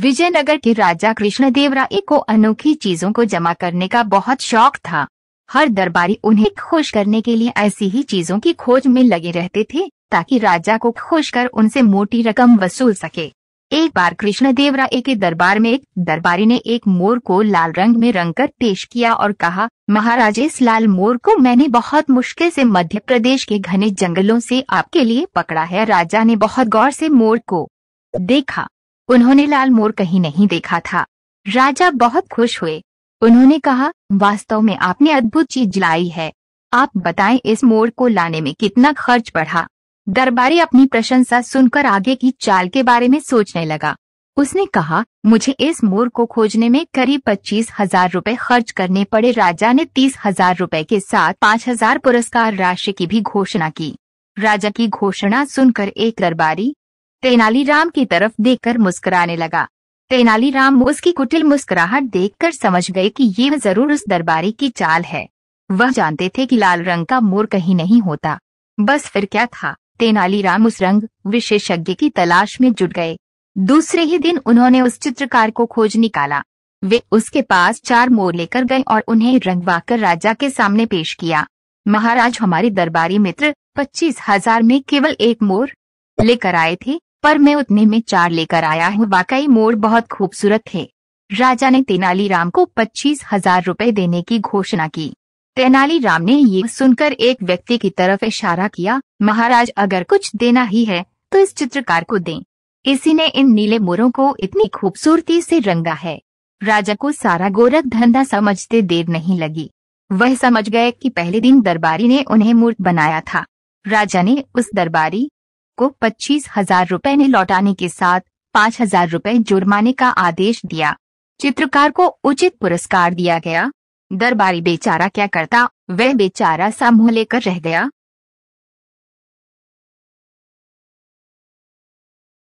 विजयनगर के राजा कृष्णदेव राय को अनोखी चीजों को जमा करने का बहुत शौक था हर दरबारी उन्हें खुश करने के लिए ऐसी ही चीजों की खोज में लगे रहते थे ताकि राजा को खुश कर उनसे मोटी रकम वसूल सके एक बार कृष्णदेव राय के दरबार में एक दरबारी ने एक मोर को लाल रंग में रंगकर पेश किया और कहा महाराज इस लाल मोर को मैंने बहुत मुश्किल से मध्य प्रदेश के घने जंगलों से आपके लिए पकड़ा है राजा ने बहुत गौर से मोर को देखा उन्होंने लाल मोर कहीं नहीं देखा था राजा बहुत खुश हुए उन्होंने कहा वास्तव में आपने अद्भुत चीज लाई है आप बताएं इस मोर को लाने में कितना खर्च पड़ा दरबारी अपनी प्रशंसा सुनकर आगे की चाल के बारे में सोचने लगा उसने कहा मुझे इस मोर को खोजने में करीब पच्चीस हजार रूपए खर्च करने पड़े राजा ने तीस हजार रूपए के साथ पाँच हजार पुरस्कार राशि की भी घोषणा की राजा की घोषणा सुनकर एक दरबारी तेनालीराम की तरफ देखकर मुस्कुराने लगा तेनालीराम उसकी कुटिल मुस्कुराहट देखकर समझ गए कि ये जरूर उस दरबारी की चाल है वह जानते थे कि लाल रंग का मोर कहीं नहीं होता बस फिर क्या था तेनालीराम उस रंग विशेषज्ञ की तलाश में जुट गए दूसरे ही दिन उन्होंने उस चित्रकार को खोज निकाला वे उसके पास चार मोर लेकर गए और उन्हें रंगवाकर राजा के सामने पेश किया महाराज हमारे दरबारी मित्र पच्चीस हजार में केवल एक मोर लेकर आए थे पर मैं उतने में चार लेकर आया हूँ वाकई मोड़ बहुत खूबसूरत थे राजा ने तेनालीराम को पच्चीस हजार रूपए देने की घोषणा की तेनालीराम ने ये सुनकर एक व्यक्ति की तरफ इशारा किया महाराज अगर कुछ देना ही है तो इस चित्रकार को दें इसी ने इन नीले मोरों को इतनी खूबसूरती से रंगा है राजा को सारा गोरख धंधा समझते देर नहीं लगी वह समझ गए कि पहले दिन दरबारी ने उन्हें मूर्ख बनाया था राजा ने उस दरबारी को पच्चीस हजार रूपए ने लौटाने के साथ पाँच हजार रूपए जुर्माने का आदेश दिया चित्रकार को उचित पुरस्कार दिया गया दरबारी बेचारा क्या करता वह बेचारा सा लेकर रह गया